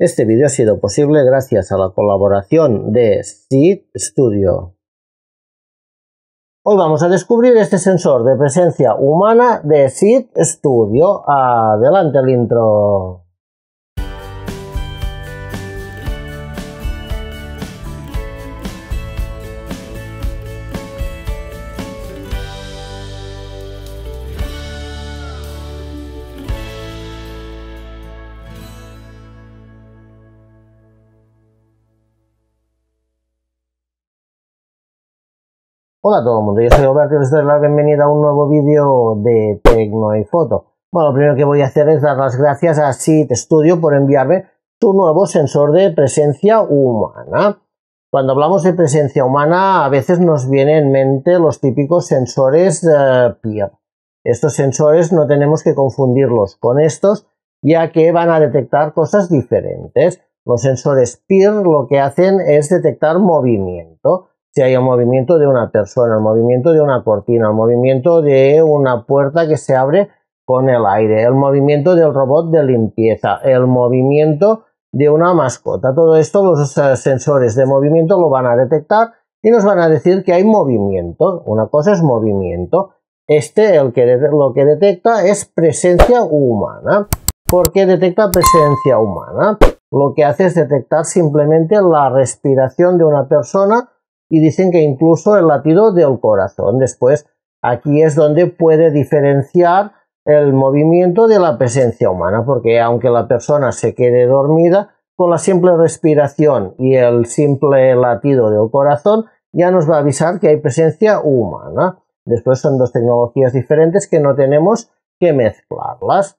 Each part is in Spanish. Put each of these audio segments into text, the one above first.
Este vídeo ha sido posible gracias a la colaboración de Seed Studio. Hoy vamos a descubrir este sensor de presencia humana de Seed Studio. Adelante el intro. Hola a todo el mundo, yo soy Roberto y les doy la bienvenida a un nuevo vídeo de Tecno y Foto. Bueno, lo primero que voy a hacer es dar las gracias a SIT Studio por enviarme tu nuevo sensor de presencia humana. Cuando hablamos de presencia humana, a veces nos vienen en mente los típicos sensores eh, PIR. Estos sensores no tenemos que confundirlos con estos, ya que van a detectar cosas diferentes. Los sensores PIR lo que hacen es detectar movimiento si hay un movimiento de una persona, el movimiento de una cortina, el movimiento de una puerta que se abre con el aire, el movimiento del robot de limpieza, el movimiento de una mascota. Todo esto los sensores de movimiento lo van a detectar y nos van a decir que hay movimiento. Una cosa es movimiento. Este el lo que detecta es presencia humana. ¿Por qué detecta presencia humana? Lo que hace es detectar simplemente la respiración de una persona y dicen que incluso el latido del corazón. Después, aquí es donde puede diferenciar el movimiento de la presencia humana, porque aunque la persona se quede dormida, con la simple respiración y el simple latido del corazón ya nos va a avisar que hay presencia humana. Después son dos tecnologías diferentes que no tenemos que mezclarlas.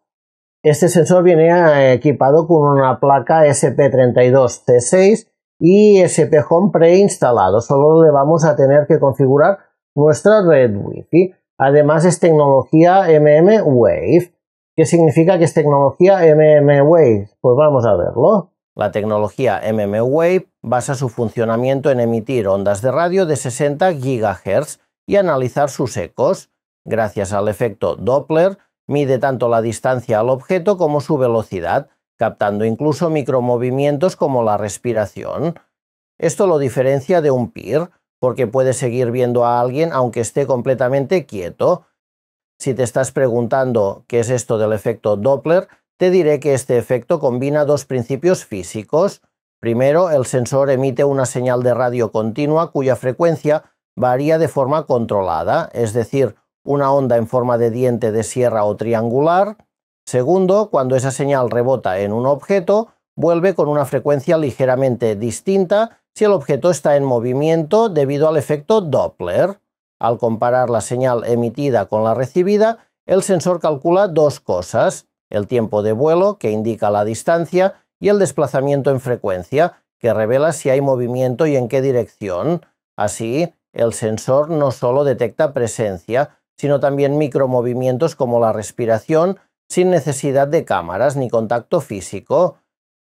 Este sensor viene eh, equipado con una placa SP32C6 y pejón preinstalado. Solo le vamos a tener que configurar nuestra red Wi-Fi. Además es tecnología MM Wave. ¿Qué significa que es tecnología mmWave? Pues vamos a verlo. La tecnología MM basa su funcionamiento en emitir ondas de radio de 60 GHz y analizar sus ecos. Gracias al efecto Doppler, mide tanto la distancia al objeto como su velocidad captando incluso micromovimientos como la respiración. Esto lo diferencia de un PIR, porque puede seguir viendo a alguien aunque esté completamente quieto. Si te estás preguntando qué es esto del efecto Doppler, te diré que este efecto combina dos principios físicos. Primero, el sensor emite una señal de radio continua cuya frecuencia varía de forma controlada, es decir, una onda en forma de diente de sierra o triangular, Segundo, cuando esa señal rebota en un objeto, vuelve con una frecuencia ligeramente distinta si el objeto está en movimiento debido al efecto Doppler. Al comparar la señal emitida con la recibida, el sensor calcula dos cosas, el tiempo de vuelo, que indica la distancia, y el desplazamiento en frecuencia, que revela si hay movimiento y en qué dirección. Así, el sensor no solo detecta presencia, sino también micromovimientos como la respiración, sin necesidad de cámaras ni contacto físico.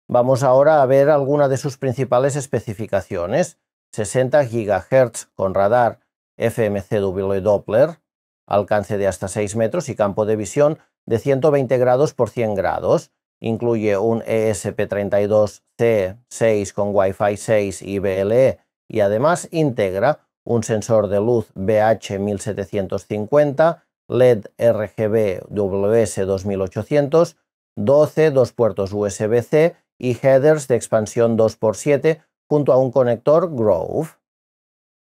Vamos ahora a ver alguna de sus principales especificaciones. 60 GHz con radar FMCW Doppler, alcance de hasta 6 metros y campo de visión de 120 grados por 100 grados. Incluye un ESP32C6 con Wi-Fi 6 y BLE y además integra un sensor de luz BH1750 LED RGB WS2800, 12, dos puertos USB-C y headers de expansión 2x7 junto a un conector Grove.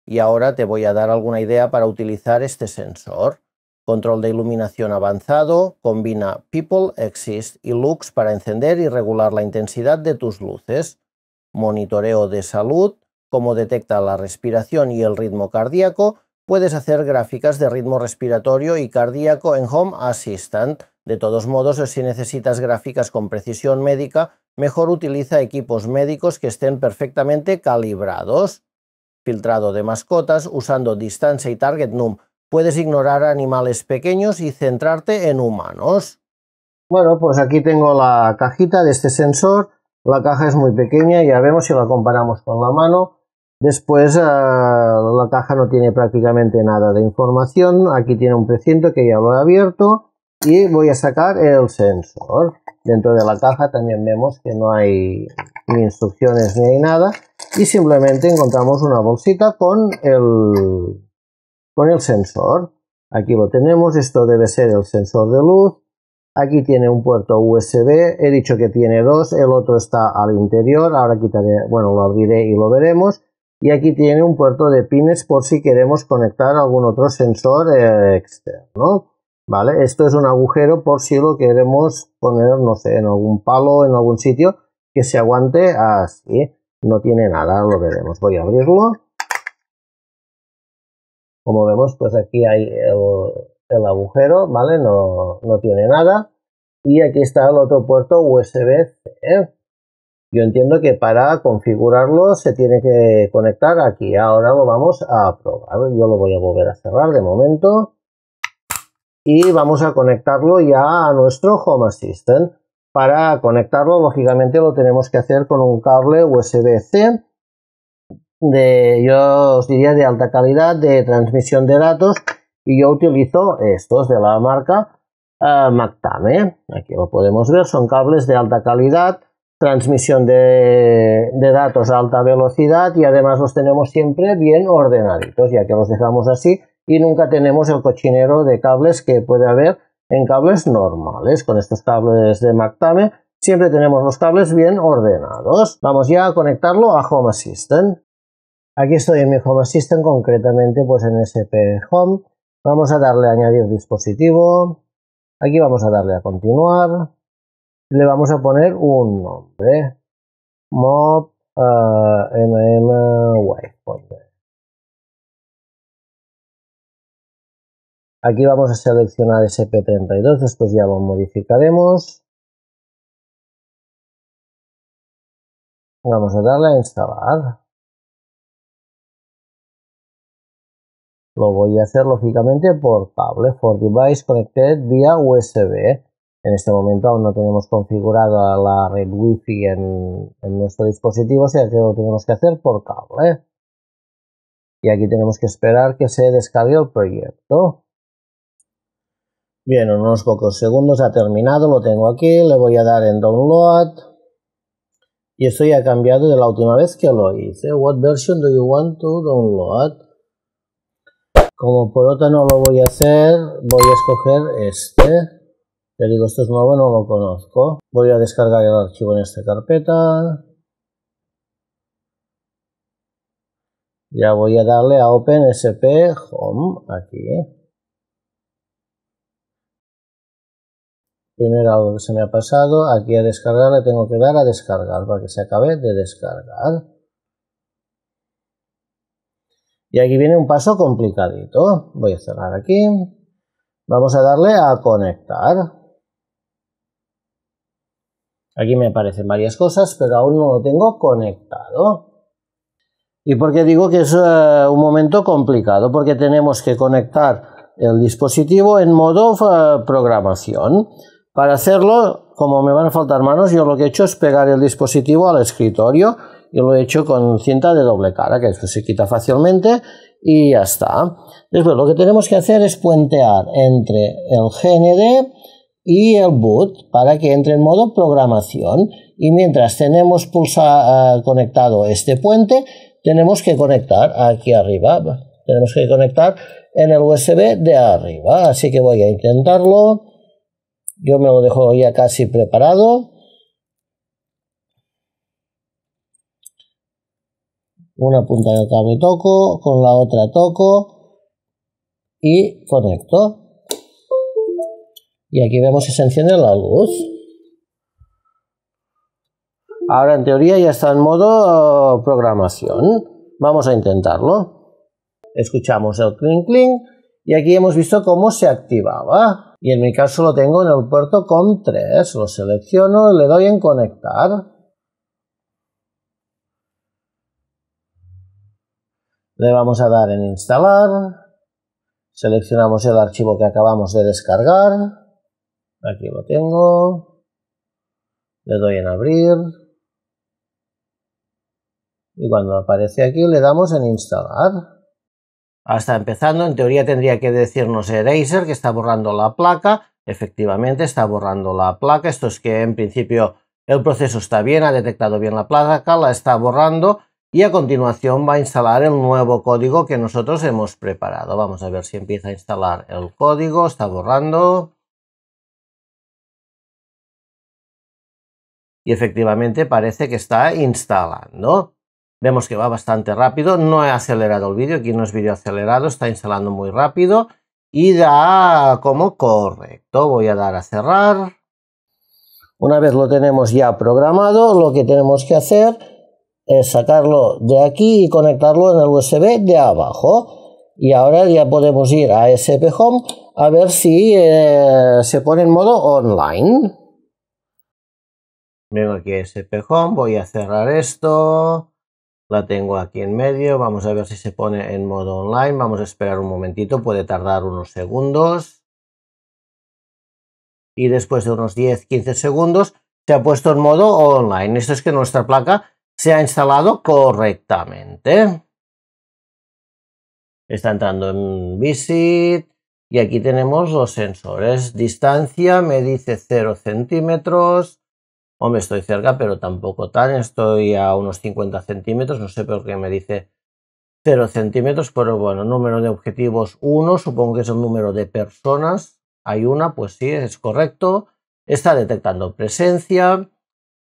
Y ahora te voy a dar alguna idea para utilizar este sensor. Control de iluminación avanzado, combina People, Exist y Lux para encender y regular la intensidad de tus luces. Monitoreo de salud, cómo detecta la respiración y el ritmo cardíaco puedes hacer gráficas de ritmo respiratorio y cardíaco en Home Assistant. De todos modos, si necesitas gráficas con precisión médica, mejor utiliza equipos médicos que estén perfectamente calibrados. Filtrado de mascotas usando distancia y target num. Puedes ignorar animales pequeños y centrarte en humanos. Bueno, pues aquí tengo la cajita de este sensor. La caja es muy pequeña, ya vemos si la comparamos con la mano. Después ah, la caja no tiene prácticamente nada de información. Aquí tiene un precinto que ya lo he abierto y voy a sacar el sensor. Dentro de la caja también vemos que no hay ni instrucciones ni hay nada y simplemente encontramos una bolsita con el, con el sensor. Aquí lo tenemos, esto debe ser el sensor de luz. Aquí tiene un puerto USB, he dicho que tiene dos, el otro está al interior, ahora quitaré, bueno, lo abriré y lo veremos y aquí tiene un puerto de pines por si queremos conectar algún otro sensor eh, externo. ¿Vale? Esto es un agujero por si lo queremos poner, no sé, en algún palo, en algún sitio que se aguante así. No tiene nada, lo veremos. Voy a abrirlo. Como vemos, pues aquí hay el, agujero, ¿vale? No, no, tiene nada. Y aquí está el otro puerto USB-C. Yo entiendo que para configurarlo se tiene que conectar aquí. Ahora lo vamos a probar. Yo lo voy a volver a cerrar de momento. Y vamos a conectarlo ya a nuestro Home Assistant. Para conectarlo, lógicamente, lo tenemos que hacer con un cable USB-C de, yo os diría, de alta calidad de transmisión de datos. Y yo utilizo estos de la marca uh, Aquí lo podemos ver, son cables de alta calidad transmisión de, datos a alta velocidad y además los tenemos siempre bien ordenaditos, ya que los dejamos así y nunca tenemos el cochinero de cables que puede haber en cables normales. Con estos cables de MacTame siempre tenemos los cables bien ordenados. Vamos ya a conectarlo a Home Assistant. Aquí estoy en mi Home Assistant, concretamente pues en SP Home. Vamos a darle a añadir dispositivo. Aquí vamos a darle a continuar le vamos a poner un nombre. Mob ah, Aquí vamos a seleccionar SP32, después ya lo modificaremos. Vamos a darle a instalar. Lo voy a hacer lógicamente por cable, for device connected vía USB. En este momento aún no tenemos configurada la red Wi-Fi en, nuestro dispositivo, o sea que lo tenemos que hacer por cable. Y aquí tenemos que esperar que se descargue el proyecto. Bien, en unos pocos segundos ha terminado, lo tengo aquí, le voy a dar en download. Y esto ya ha cambiado de la última vez que lo hice. What version do you want to download? Como por otra no lo voy a hacer, voy a escoger este. Ya digo, esto es nuevo, no lo conozco. Voy a descargar el archivo en esta carpeta. Ya voy a darle a OpenSP Home aquí. Primero algo que se me ha pasado, aquí a descargar le tengo que dar a descargar para que se acabe de descargar. Y aquí viene un paso complicadito. Voy a cerrar aquí. Vamos a darle a conectar. Aquí me aparecen varias cosas, pero aún no lo tengo conectado. ¿Y porque digo que es eh, un momento complicado? Porque tenemos que conectar el dispositivo en modo eh, programación. Para hacerlo, como me van a faltar manos, yo lo que he hecho es pegar el dispositivo al escritorio y lo he hecho con cinta de doble cara, que se quita fácilmente y ya está. Después lo que tenemos que hacer es puentear entre el GND y el boot para que entre en modo programación y mientras tenemos pulsa, eh, conectado este puente, tenemos que conectar aquí arriba, tenemos que conectar en el USB de arriba, así que voy a intentarlo, yo me lo dejo ya casi preparado. una punta del cable toco, con la otra toco y conecto. Y aquí vemos que se enciende la luz. Ahora en teoría ya está en modo programación. Vamos a intentarlo. Escuchamos el clink clink y aquí hemos visto cómo se activaba. Y en mi caso lo tengo en el puerto COM3. Lo selecciono y le doy en conectar. Le vamos a dar en instalar. Seleccionamos el archivo que acabamos de descargar. Aquí lo tengo. Le doy en abrir. Y cuando aparece aquí le damos en instalar. hasta empezando. En teoría tendría que decirnos Eraser que está borrando la placa. Efectivamente está borrando la placa. Esto es que en principio el proceso está bien, ha detectado bien la placa, la está borrando y a continuación va a instalar el nuevo código que nosotros hemos preparado. Vamos a ver si empieza a instalar el código, está borrando. y efectivamente parece que está instalando. Vemos que va bastante rápido, no he acelerado el vídeo, aquí no es vídeo acelerado, está instalando muy rápido y da como correcto. Voy a dar a cerrar. Una vez lo tenemos ya programado, lo que tenemos que hacer es sacarlo de aquí y conectarlo en el USB de abajo. Y ahora ya podemos ir a SP Home a ver si eh, se pone en modo online. Vengo aquí a ese pejón, voy a cerrar esto. La tengo aquí en medio. Vamos a ver si se pone en modo online. Vamos a esperar un momentito, puede tardar unos segundos. Y después de unos 10-15 segundos se ha puesto en modo online. Esto es que nuestra placa se ha instalado correctamente. Está entrando en Visit. Y aquí tenemos los sensores. Distancia me dice 0 centímetros hombre, estoy cerca, pero tampoco tan, estoy a unos 50 centímetros, no sé por qué me dice 0 centímetros, pero bueno, número de objetivos 1, supongo que es un número de personas, hay una, pues sí, es correcto, está detectando presencia,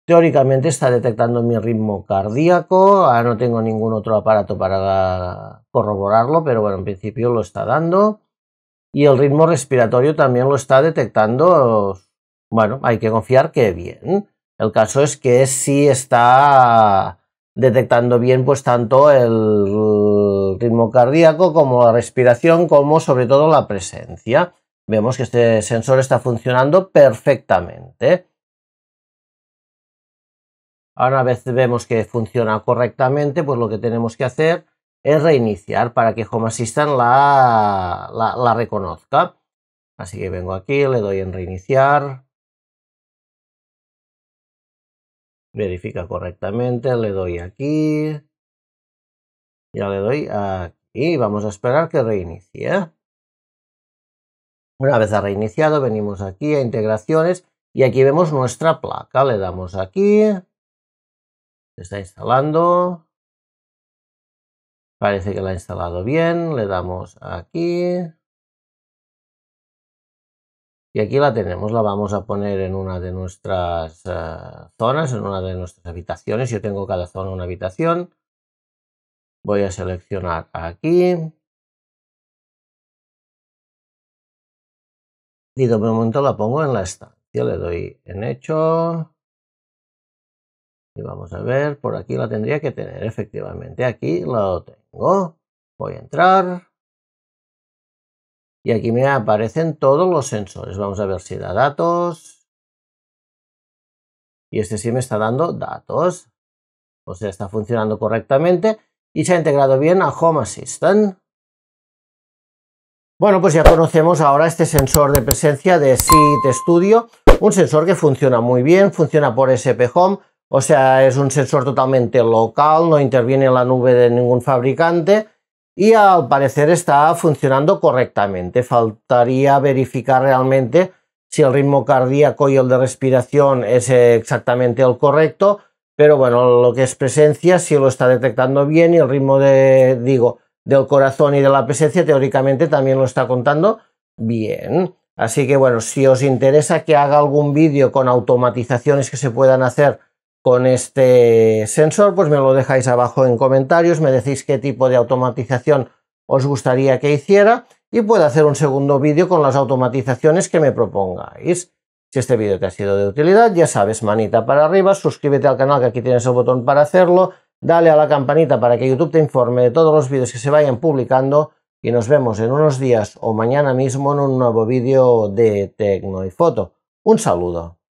teóricamente está detectando mi ritmo cardíaco, ah, no tengo ningún otro aparato para corroborarlo, pero bueno, en principio lo está dando. Y el ritmo respiratorio también lo está detectando bueno, hay que confiar que bien. El caso es que sí está detectando bien pues tanto el ritmo cardíaco como la respiración como sobre todo la presencia. Vemos que este sensor está funcionando perfectamente. Ahora una vez vemos que funciona correctamente, pues lo que tenemos que hacer es reiniciar para que Home Assistant la, la reconozca. Así que vengo aquí, le doy en reiniciar, verifica correctamente, le doy aquí, ya le doy aquí, vamos a esperar que reinicie. Una vez ha reiniciado, venimos aquí a integraciones y aquí vemos nuestra placa, le damos aquí, se está instalando, parece que la ha instalado bien, le damos aquí, y aquí la tenemos, la vamos a poner en una de nuestras eh, zonas, en una de nuestras habitaciones. Yo tengo cada zona una habitación. Voy a seleccionar aquí. Y de momento la pongo en la estancia. Le doy en hecho. Y vamos a ver, por aquí la tendría que tener, efectivamente. Aquí la tengo. Voy a entrar. Y aquí me aparecen todos los sensores. Vamos a ver si da datos. Y este sí me está dando datos. O sea, está funcionando correctamente y se ha integrado bien a Home Assistant. Bueno, pues ya conocemos ahora este sensor de presencia de SIT Studio, un sensor que funciona muy bien, funciona por SP Home, o sea, es un sensor totalmente local, no interviene en la nube de ningún fabricante, y al parecer está funcionando correctamente. Faltaría verificar realmente si el ritmo cardíaco y el de respiración es exactamente el correcto, pero bueno, lo que es presencia sí lo está detectando bien y el ritmo de, digo, del corazón y de la presencia teóricamente también lo está contando bien. Así que bueno, si os interesa que haga algún vídeo con automatizaciones que se puedan hacer con este sensor, pues me lo dejáis abajo en comentarios, me decís qué tipo de automatización os gustaría que hiciera y puedo hacer un segundo vídeo con las automatizaciones que me propongáis. Si este vídeo te ha sido de utilidad, ya sabes, manita para arriba, suscríbete al canal que aquí tienes el botón para hacerlo, dale a la campanita para que YouTube te informe de todos los vídeos que se vayan publicando y nos vemos en unos días o mañana mismo en un nuevo vídeo de Tecno y Foto. Un saludo.